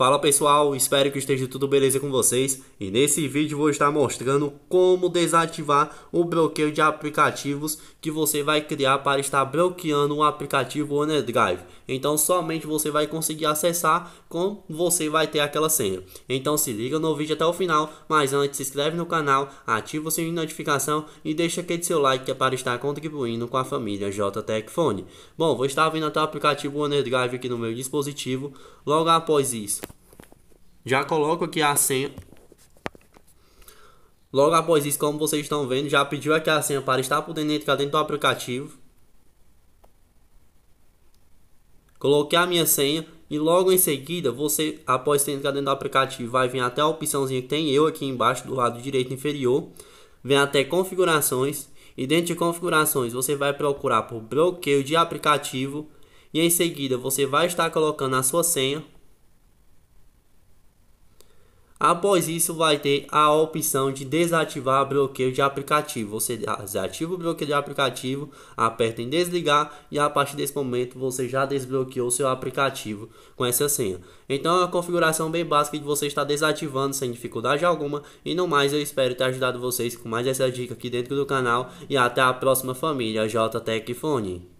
Fala pessoal, espero que esteja tudo beleza com vocês e nesse vídeo vou estar mostrando como desativar o bloqueio de aplicativos que você vai criar para estar bloqueando o aplicativo OneDrive. Então somente você vai conseguir acessar com você vai ter aquela senha. Então se liga no vídeo até o final, mas antes se inscreve no canal, ativa o sininho de notificação e deixa aquele seu like que é para estar contribuindo com a família JTech Phone. Bom, vou estar vindo até o aplicativo OneDrive aqui no meu dispositivo, logo após isso já coloco aqui a senha. Logo após isso, como vocês estão vendo, já pediu aqui a senha para estar podendo entrar dentro do aplicativo. Coloquei a minha senha e logo em seguida, você, após ter entrado dentro do aplicativo, vai vir até a opçãozinha que tem eu aqui embaixo do lado direito inferior. Vem até configurações e dentro de configurações você vai procurar por bloqueio de aplicativo e em seguida você vai estar colocando a sua senha Após isso, vai ter a opção de desativar bloqueio de aplicativo. Você desativa o bloqueio de aplicativo, aperta em desligar e a partir desse momento você já desbloqueou seu aplicativo com essa senha. Então é uma configuração bem básica de você estar desativando sem dificuldade alguma. E no mais, eu espero ter ajudado vocês com mais essa dica aqui dentro do canal. E até a próxima família JTech